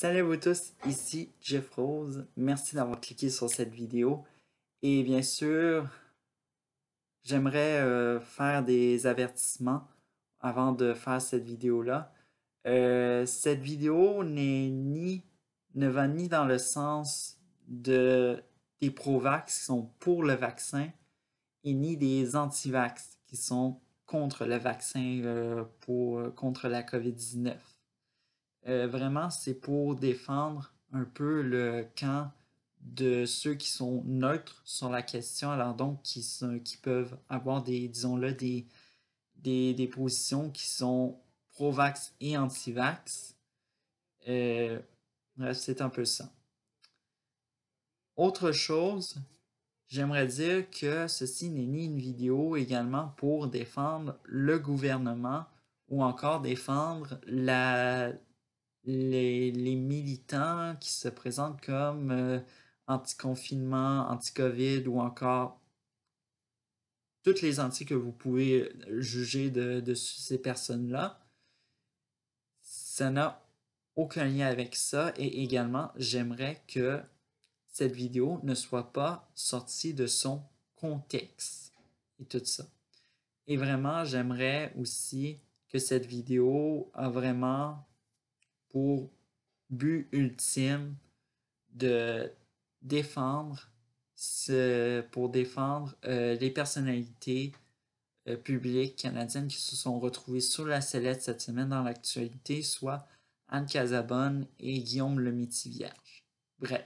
Salut à vous tous, ici Jeff Rose. Merci d'avoir cliqué sur cette vidéo. Et bien sûr, j'aimerais euh, faire des avertissements avant de faire cette vidéo-là. Euh, cette vidéo n'est ni ne va ni dans le sens de des pro-vax qui sont pour le vaccin et ni des anti-vax qui sont contre le vaccin euh, pour contre la COVID-19. Euh, vraiment, c'est pour défendre un peu le camp de ceux qui sont neutres sur la question, alors donc qui, sont, qui peuvent avoir des, disons-le, des, des, des, positions qui sont pro-vax et anti-vax. Euh, bref, c'est un peu ça. Autre chose, j'aimerais dire que ceci n'est ni une vidéo également pour défendre le gouvernement ou encore défendre la, les, militants qui se présentent comme euh, anti-confinement, anti-COVID ou encore toutes les anti que vous pouvez euh, juger de, de ces personnes-là, ça n'a aucun lien avec ça. Et également, j'aimerais que cette vidéo ne soit pas sortie de son contexte et tout ça. Et vraiment, j'aimerais aussi que cette vidéo a vraiment pour but ultime de défendre pour défendre euh, les personnalités euh, publiques canadiennes qui se sont retrouvées sur la sellette cette semaine dans l'actualité, soit Anne Casabonne et Guillaume Lemaitie-Vierge. Bref.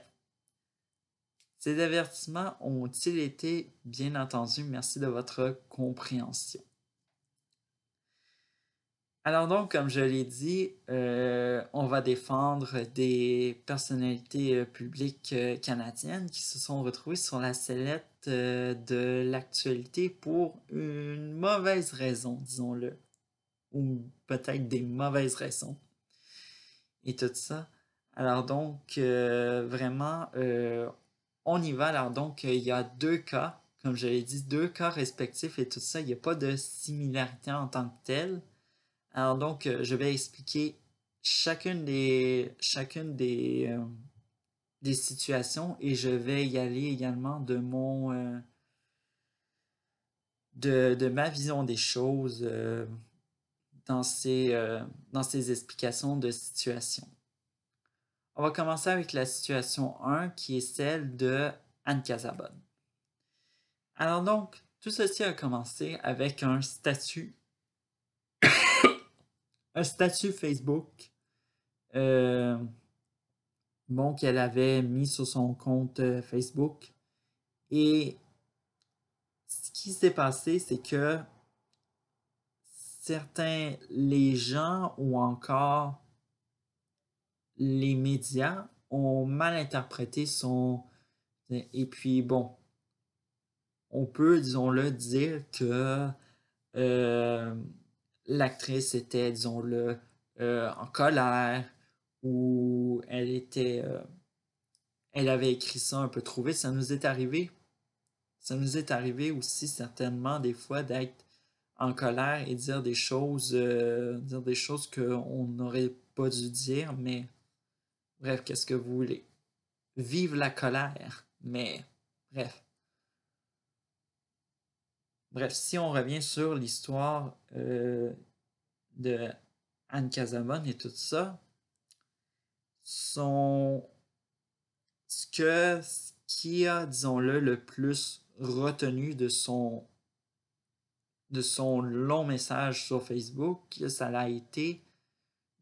Ces avertissements ont-ils été bien entendus? Merci de votre compréhension. Alors donc, comme je l'ai dit, euh, on va défendre des personnalités euh, publiques euh, canadiennes qui se sont retrouvées sur la sellette de l'actualité pour une mauvaise raison, disons-le. Ou peut-être des mauvaises raisons. Et tout ça. Alors donc, vraiment, on y va. Alors donc, il y a deux cas, comme je l'ai dit, deux cas respectifs et tout ça. Il n'y a pas de similarité en tant que telle. Alors donc, euh, je vais expliquer chacune des, chacune des, euh, des situations et je vais y aller également de mon... Euh, de, ma vision des choses dans, ces, dans ces explications de situation. On va commencer avec la situation 1 qui est celle de Anne Casabonne. Alors donc, tout ceci a commencé avec un statut un statut Facebook. Euh, bon, qu'elle avait mis sur son compte euh, Facebook. Et ce qui s'est passé, c'est que certains, les gens ou encore les médias ont mal interprété son... Et puis, bon, on peut, disons-le, dire que... Euh, l'actrice était, disons-le, euh, en colère ou elle était. Euh, elle avait écrit ça un peu trouvé. Ça nous est arrivé. Ça nous est arrivé aussi certainement des fois d'être en colère et dire des choses, euh, dire des choses qu'on n'aurait pas dû dire, mais bref, qu'est-ce que vous voulez? Vive la colère, mais bref. Bref, si on revient sur l'histoire euh, de Anne Casamone et tout ça, ce, que, qui a, disons-le, le plus retenu de son, de son long message sur Facebook, ça l'a été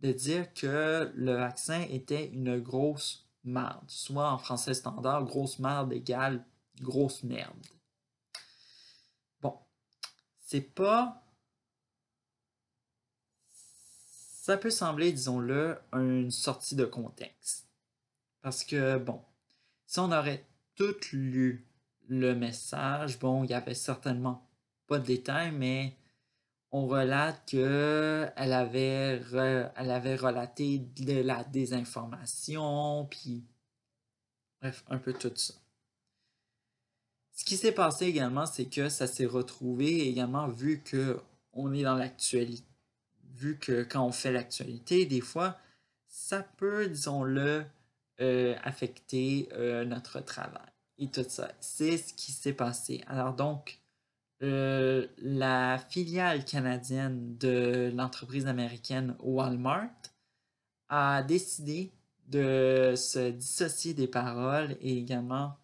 de dire que le vaccin était une grosse merde. Soit en français standard, grosse merde égale grosse merde pas... Ça peut sembler, disons-le, une sortie de contexte. Parce que, bon, si on aurait tout lu le message, bon, il y avait certainement pas de détails, mais on relate qu'elle avait, elle avait relaté de la désinformation, puis bref, un peu tout ça. Ce qui s'est passé également, c'est que ça s'est retrouvé également vu que on est dans l'actualité. Vu que quand on fait l'actualité, des fois, ça peut, disons-le, euh, affecter euh, notre travail et tout ça. C'est ce qui s'est passé. Alors donc, euh, la filiale canadienne de l'entreprise américaine Walmart a décidé de se dissocier des paroles et également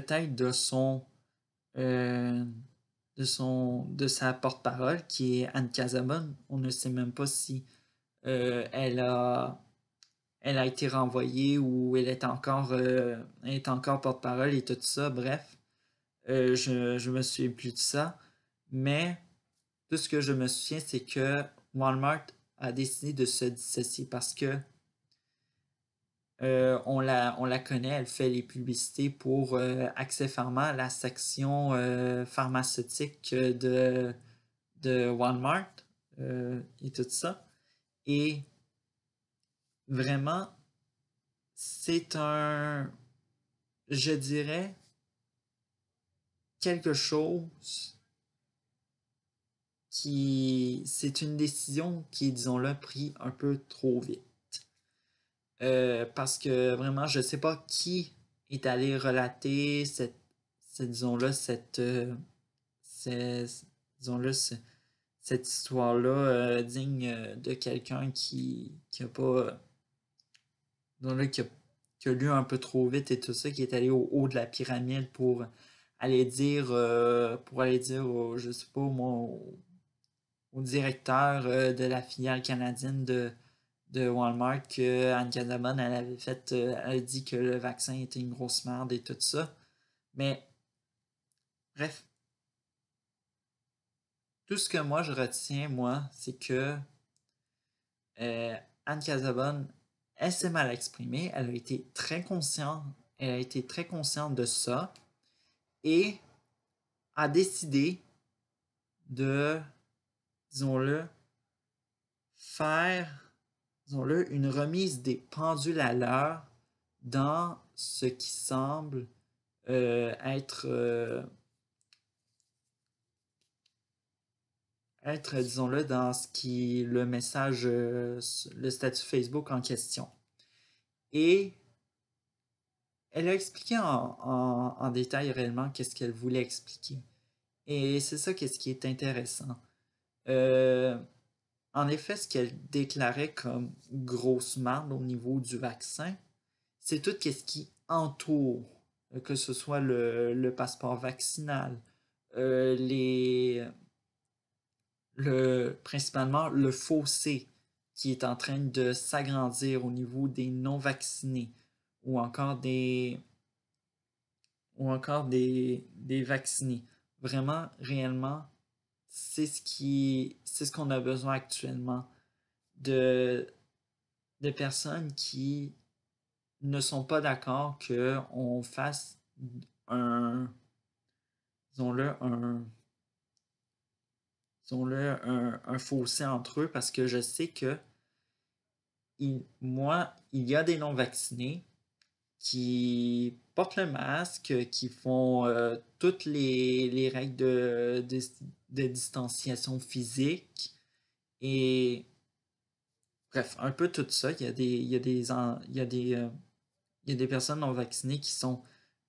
peut-être de son euh, de son de sa porte-parole qui est Anne Casabon. On ne sait même pas si euh, elle a elle a été renvoyée ou elle est encore euh, est encore porte-parole et tout ça. Bref, je je me souviens plus de ça, mais tout ce que je me souviens c'est que Walmart a décidé de se dissocier parce que euh, on, la, connaît, elle fait les publicités pour euh, Accès Pharma, la section euh, pharmaceutique de, Walmart et tout ça. Et vraiment, c'est un, je dirais, quelque chose qui, c'est une décision qui, disons-le, pris un peu trop vite. Euh, parce que vraiment, je ne sais pas qui est allé relater cette, disons-là, cette, disons-là, cette euh, histoire-là euh, digne de quelqu'un qui n'a pas, disons-là, qui a, lu un peu trop vite et tout ça, qui est allé au haut de la pyramide pour aller dire, pour aller dire, je sais pas, moi, au directeur de la filiale canadienne de de Walmart que Anne elle avait fait, euh, elle a dit que le vaccin était une grosse merde et tout ça. Mais, bref. Tout ce que moi je retiens, moi, c'est que euh, Anne Casabonne, elle s'est mal exprimée, elle a été très consciente, elle a été très consciente de ça et a décidé de, disons-le, faire disons-le, une remise des pendules à l'heure dans ce qui semble euh, être, euh, être disons-le, dans ce qui le message, euh, le statut Facebook en question. Et elle a expliqué en, détail réellement qu'est-ce qu'elle voulait expliquer. Et c'est ça ce qui est intéressant. Euh, en effet, ce qu'elle déclarait comme grosse marde au niveau du vaccin, c'est tout ce qui entoure, euh, que ce soit le, passeport vaccinal, euh, les, le, principalement le fossé qui est en train de s'agrandir au niveau des non-vaccinés ou encore des ou encore des, des vaccinés. Vraiment, réellement, c'est ce qui c'est ce qu'on a besoin actuellement de personnes qui ne sont pas d'accord que on fasse un disons un fossé entre eux parce que je sais que il, moi il y a des non vaccinés qui portent le masque, qui font euh, toutes les, règles de, distanciation physique et bref, un peu tout ça. Il y a des, personnes non vaccinées qui sont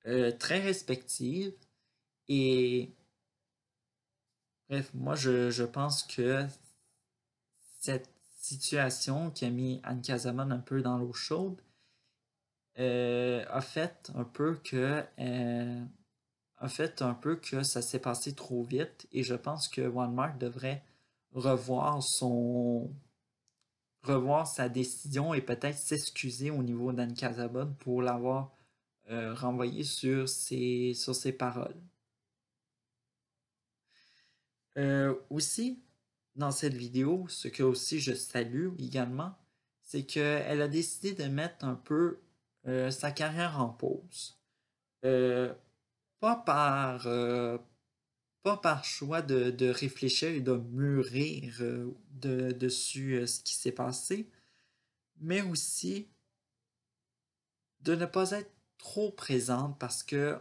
euh, très respectives et bref, moi je, je pense que cette situation qui a mis Anne Casamon un peu dans l'eau chaude, a euh, fait un peu que euh, en fait un peu que ça s'est passé trop vite et je pense que OneMark devrait revoir son revoir sa décision et peut-être s'excuser au niveau d'Anne Casabonne pour l'avoir euh, renvoyé sur ses, sur ses paroles. aussi, dans cette vidéo, ce que aussi je salue également, c'est qu'elle a décidé de mettre un peu euh, sa carrière en pause. Euh, euh, pas, par, choix de, réfléchir et de mûrir de, dessus ce qui s'est passé, mais aussi de ne pas être trop présente parce que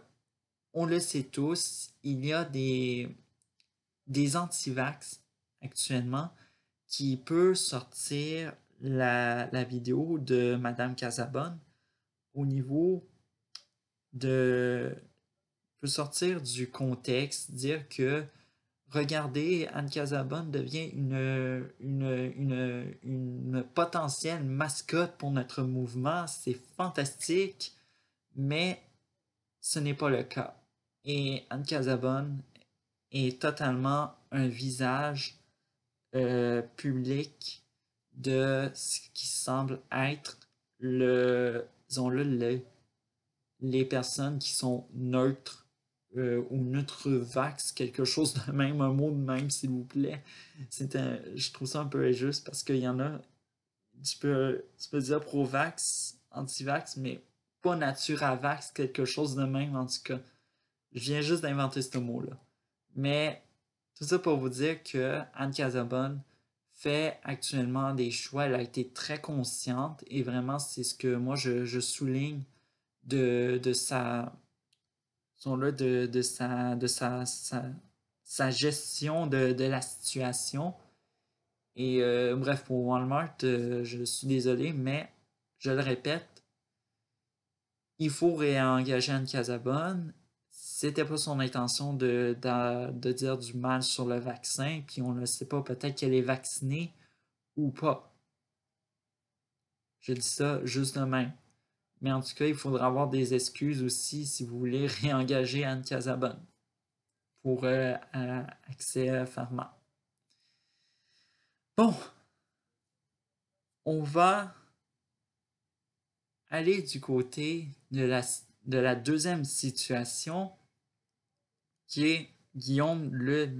on le sait tous, il y a des, des anti-vax actuellement qui peuvent sortir la, la vidéo de Madame Casabonne au niveau de sortir du contexte, dire que regardez, Anne Casabonne devient une, une, une, une potentielle mascotte pour notre mouvement, c'est fantastique, mais ce n'est pas le cas. Et Anne Casabonne est totalement un visage euh, public de ce qui semble être le ils le les, les personnes qui sont neutres euh, ou neutre vax, quelque chose de même, un mot de même, s'il vous plaît. C'est un, je trouve ça un peu injuste parce qu'il y en a, tu peux, tu peux dire pro-vax, anti-vax, mais pas nature-à-vax, quelque chose de même en tout cas. Je viens juste d'inventer ce mot-là. Mais tout ça pour vous dire que Anne Casabonne, actuellement des choix. Elle a été très consciente et vraiment, c'est ce que moi, je, souligne de, de sa... Là, de, de, sa, de sa, sa, gestion de, de, la situation. Et euh, bref, pour Walmart, euh, je suis désolé, mais je le répète, il faut réengager Anne Casabonne c'était pas son intention de, dire du mal sur le vaccin, puis on ne sait pas, peut-être qu'elle est vaccinée ou pas. Je dis ça juste de même. Mais en tout cas, il faudra avoir des excuses aussi si vous voulez réengager Anne Casabonne pour euh, accéder à accès euh, Pharma. Bon, on va aller du côté de la deuxième situation qui est Guillaume le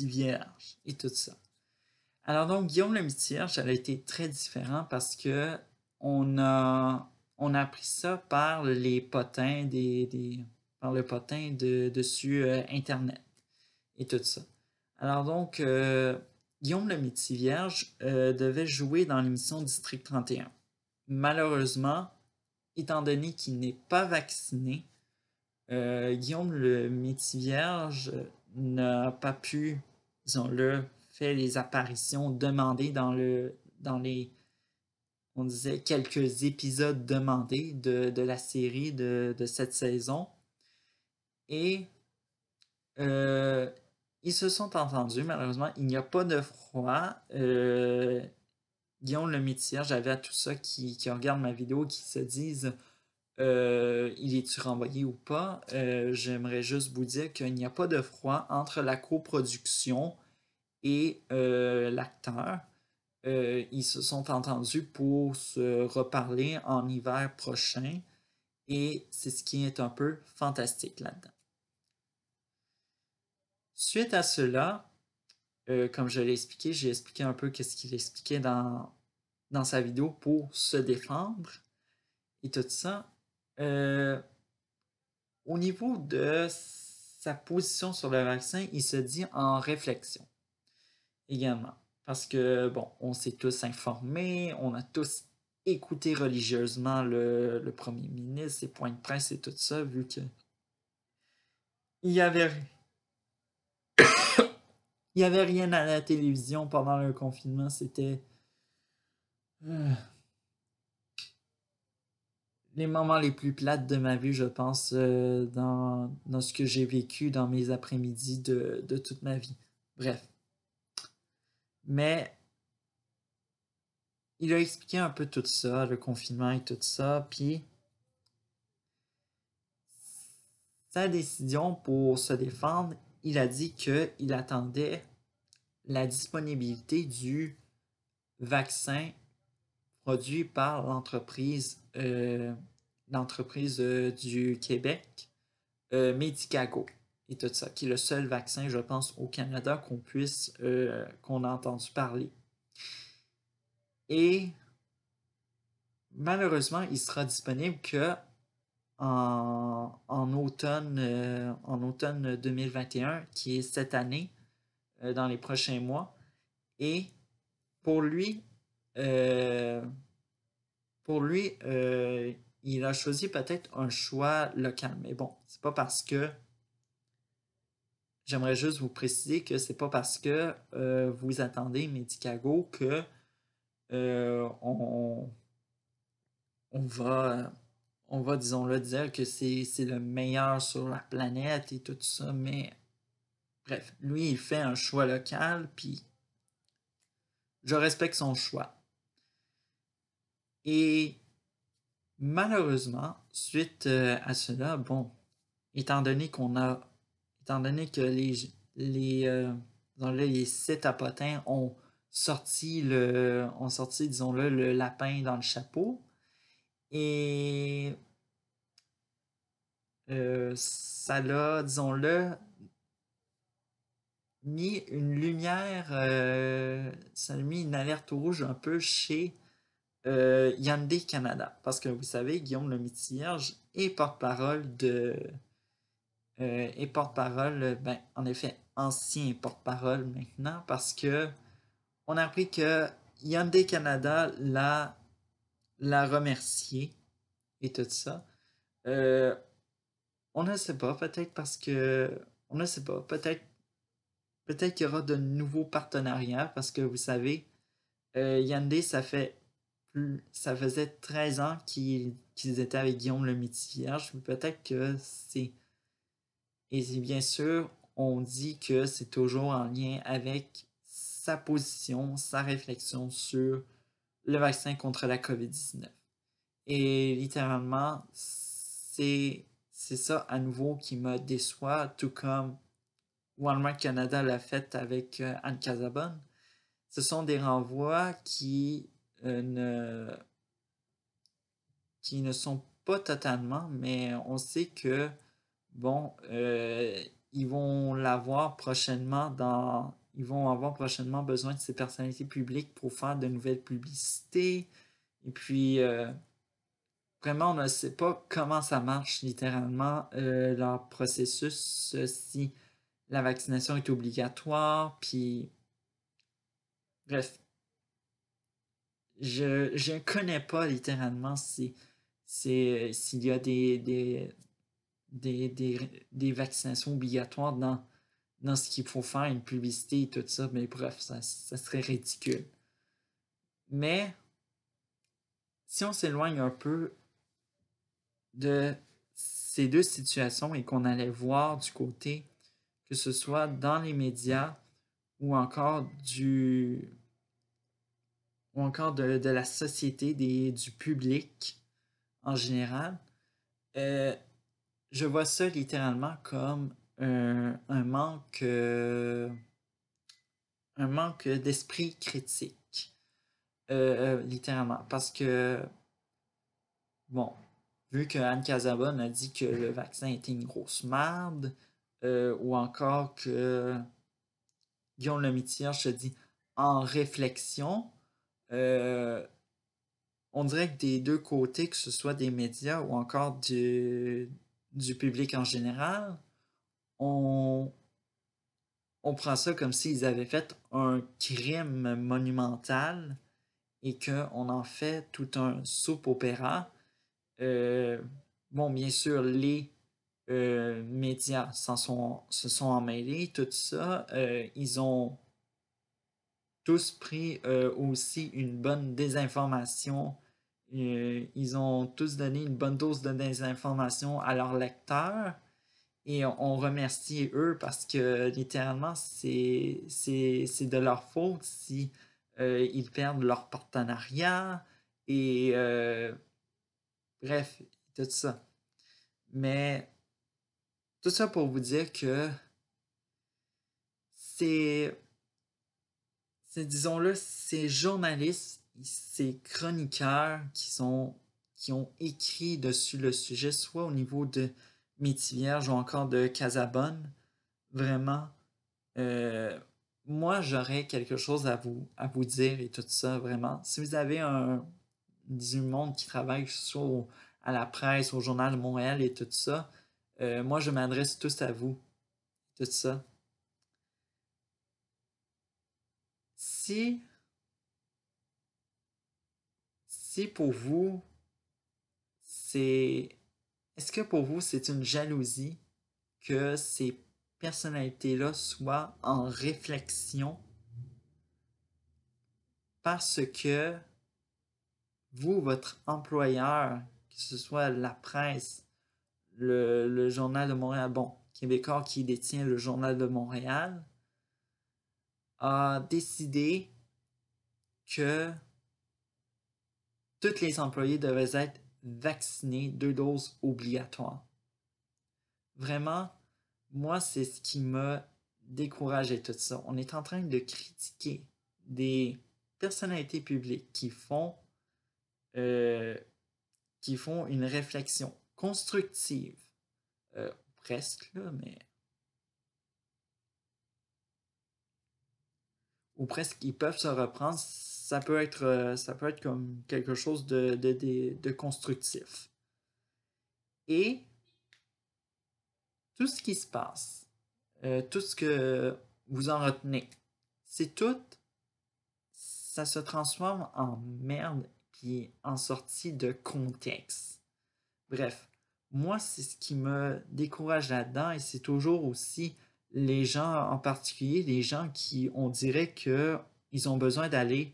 Vierge et tout ça. Alors donc, Guillaume le Métivierge, ça a été très différent parce que on a, on appris ça par les potins des, par le potin de, dessus euh, Internet et tout ça. Alors donc, euh, Guillaume le Métivierge Vierge euh, devait jouer dans l'émission District 31. Malheureusement, étant donné qu'il n'est pas vacciné, euh, Guillaume le Vierge n'a pas pu, disons-le, faire les apparitions demandées dans, le, dans les, on disait, quelques épisodes demandés de, la série de, cette saison. Et euh, ils se sont entendus, malheureusement, il n'y a pas de froid. Euh, Guillaume le Vierge j'avais à tous ça qui, qui ma vidéo, qui se disent euh, il est-tu renvoyé ou pas? Euh, j'aimerais juste vous dire qu'il n'y a pas de froid entre la coproduction et euh, l'acteur. ils se sont entendus pour se reparler en hiver prochain et c'est ce qui est un peu fantastique là-dedans. Suite à cela, comme je l'ai expliqué, j'ai expliqué un peu ce qu'il expliquait dans, dans sa vidéo pour se défendre et tout ça. Euh, au niveau de sa position sur le vaccin, il se dit en réflexion également. Parce que, bon, on s'est tous informés, on a tous écouté religieusement le, premier ministre, ses points de presse et tout ça, vu que il y avait il n'y avait rien à la télévision pendant le confinement. C'était. Euh, les moments les plus plates de ma vie, je pense, euh, dans, ce que j'ai vécu dans mes après-midi de, de, toute ma vie. Bref. Mais il a expliqué un peu tout ça, le confinement et tout ça, puis sa décision pour se défendre, il a dit qu'il attendait la disponibilité du vaccin produit par l'entreprise euh, l'entreprise euh, du Québec, euh, Medicago et tout ça, qui est le seul vaccin, je pense, au Canada qu'on puisse, qu'on a entendu parler. Et malheureusement, il sera disponible que en, automne, en automne 2021, qui est cette année, dans les prochains mois. Et pour lui, pour lui, euh, il a choisi peut-être un choix local. Mais bon, c'est pas parce que. J'aimerais juste vous préciser que c'est pas parce que euh, vous attendez Medicago que euh, on, on, va, on va, disons-le, dire que c'est le meilleur sur la planète et tout ça, mais bref, lui, il fait un choix local, puis je respecte son choix. Et malheureusement, suite euh, à cela, bon, étant donné qu'on a, étant donné que les, les, euh, disons-le, les sept apotins ont sorti le, ont sorti, disons-le, le lapin dans le chapeau. Et euh, ça l'a, disons-le, mis une lumière, ça a mis une alerte rouge un peu chez euh, Canada. Parce que vous savez, Guillaume Lemitierge est porte-parole de. Euh, est porte-parole, ben, en effet, ancien porte-parole maintenant, parce que on a appris que Yandé Canada l'a, l'a remercié et tout ça. Euh, on ne sait pas, peut-être parce que. On ne sait pas, peut-être. Peut-être qu'il y aura de nouveaux partenariats parce que vous savez, euh, Yandé, ça fait Mm. Ça faisait 13 ans qu'ils étaient avec Guillaume le Métivierge. Peut-être que c'est. Et bien sûr, on dit que c'est toujours en lien avec sa position, sa réflexion sur le vaccin contre la COVID-19. Et littéralement, c'est ça à nouveau qui me déçoit, tout comme Walmart Canada l'a fait avec euh, Anne Casabonne. Ce sont des renvois qui euh, qui ne sont pas totalement, mais on sait que, bon, euh, ils vont l'avoir prochainement dans... Ils vont avoir prochainement besoin de ces personnalités publiques pour faire de nouvelles publicités. Et puis, euh, vraiment, on ne sait pas comment ça marche littéralement, leur processus, si la vaccination est obligatoire, puis... Bref, je ne connais pas littéralement si euh, s'il y a des des, vaccinations obligatoires dans, dans ce qu'il faut faire, une publicité et tout ça, mais bref, ça serait ridicule. Mais si on s'éloigne un peu de ces deux situations et qu'on allait voir du côté, que ce soit dans les médias ou encore du, ou encore de, la société, du public en général, euh, je vois ça littéralement comme un, manque, euh, un manque d'esprit critique, euh, littéralement, parce que, bon, vu que Anne a dit que le vaccin était une grosse merde, ou encore que Guillaume Lemitière se dit en réflexion, euh, on dirait que des deux côtés, que ce soit des médias ou encore du, public en général, on, on prend ça comme s'ils avaient fait un crime monumental et qu'on en fait tout un soap-opéra. Euh, bon, bien sûr, les euh, médias se sont emmêlés, tout ça. ils ont tous pris euh, aussi une bonne désinformation. Euh, ils ont tous donné une bonne dose de désinformation à leurs lecteurs. Et on remercie eux parce que littéralement, c'est de leur faute si euh, ils perdent leur partenariat et bref, tout ça. Mais tout ça pour vous dire que c'est disons-le, ces journalistes, ces chroniqueurs qui, sont, qui ont écrit dessus le sujet, soit au niveau de Vierge ou encore de Casabonne, vraiment, euh, moi, j'aurais quelque chose à vous, à vous dire et tout ça, vraiment. Si vous avez un du monde qui travaille soit à la presse, au Journal Montréal et tout ça, euh, moi, je m'adresse tous à vous, tout ça. si, pour vous, c'est... Est-ce que pour vous, c'est une jalousie que ces personnalités-là soient en réflexion parce que vous, votre employeur, que ce soit la presse, le, le Journal de Montréal, bon, Québécois qui détient le Journal de Montréal, a décidé que tous les employés devaient être vaccinés deux doses obligatoires. Vraiment, moi, c'est ce qui m'a découragé tout ça. On est en train de critiquer des personnalités publiques qui font, euh, qui font une réflexion constructive, euh, presque là, mais ou presque ils peuvent se reprendre, ça peut être, euh, ça peut être comme quelque chose de, constructif. Et tout ce qui se passe, euh, tout ce que vous en retenez, c'est tout, ça se transforme en merde puis en sortie de contexte. Bref, moi, c'est ce qui me décourage là-dedans et c'est toujours aussi les gens, en particulier les gens qui, on dirait qu'ils ont besoin d'aller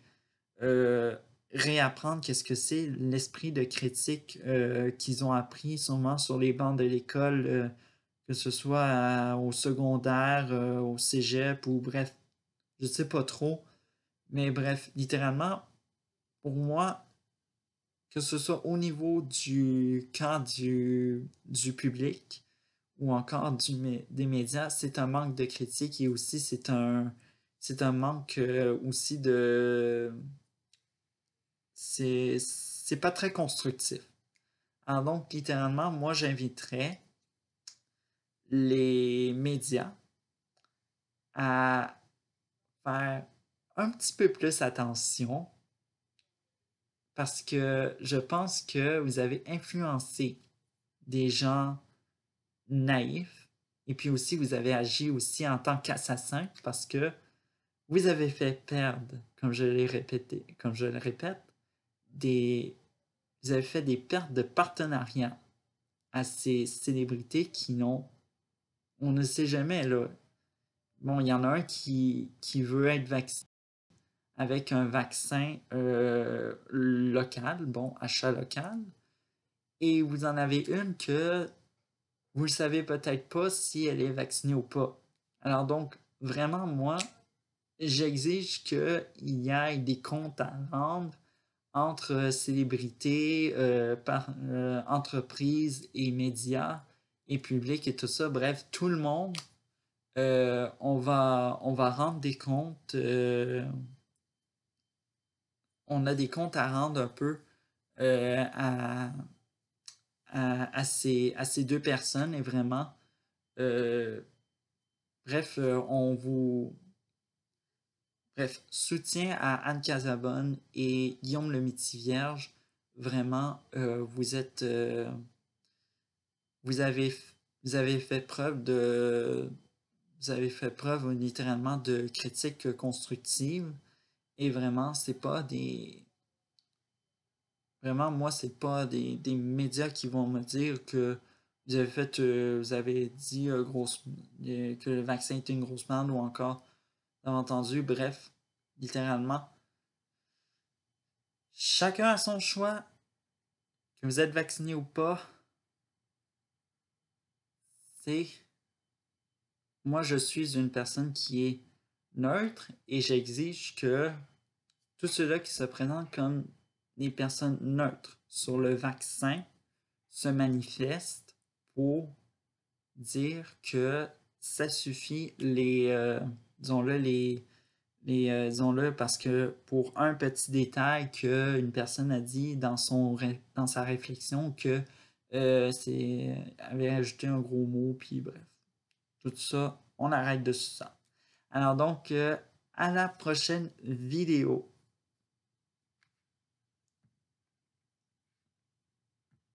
euh, réapprendre qu'est-ce que c'est l'esprit de critique euh, qu'ils ont appris sûrement sur les bancs de l'école, euh, que ce soit au secondaire, au cégep ou bref, je ne sais pas trop. Mais bref, littéralement, pour moi, que ce soit au niveau du camp du, du public, ou encore du, des médias, c'est un manque de critique et aussi c'est un, c'est un manque euh, aussi de... C'est, c'est pas très constructif. Alors donc, littéralement, moi, j'inviterais les médias à faire un petit peu plus attention parce que je pense que vous avez influencé des gens naïf. Et puis aussi, vous avez agi aussi en tant qu'assassin parce que vous avez fait perdre, comme je l'ai répété, comme je le répète, des, vous avez fait des pertes de partenariat à ces célébrités qui n'ont, on ne sait jamais là. Bon, il y en a un qui, qui veut être vacciné avec un vaccin euh, local, bon, achat local. Et vous en avez une que vous le savez peut-être pas si elle est vaccinée ou pas. Alors donc, vraiment, moi, j'exige qu'il y ait des comptes à rendre entre célébrités, euh, euh, entreprises et médias et public et tout ça. Bref, tout le monde, euh, on, va, on va rendre des comptes. on a des comptes à rendre un peu à, à, ces, deux personnes et vraiment, euh, bref, euh, on vous... Bref, soutien à Anne Casabonne et Guillaume Lemiti-Vierge. Vraiment, euh, vous êtes... vous, avez, vous avez fait preuve de... Vous avez fait preuve littéralement de critiques constructive et vraiment, c'est pas des Vraiment, moi, c'est pas des, médias qui vont me dire que vous avez fait, euh, vous avez dit euh, grosse, euh, que le vaccin était une grosse merde ou encore, entendu, bref, littéralement. Chacun a son choix, que vous êtes vacciné ou pas. C'est. Moi, je suis une personne qui est neutre et j'exige que tout ceux-là qui se présentent comme des personnes neutres sur le vaccin se manifestent pour dire que ça suffit les, euh, disons-le, les, les euh, disons-le, parce que pour un petit détail qu'une personne a dit dans, son, dans sa réflexion que euh, c'est, avait ajouté un gros mot, puis bref. Tout ça, on arrête de ça. Alors donc, à la prochaine vidéo.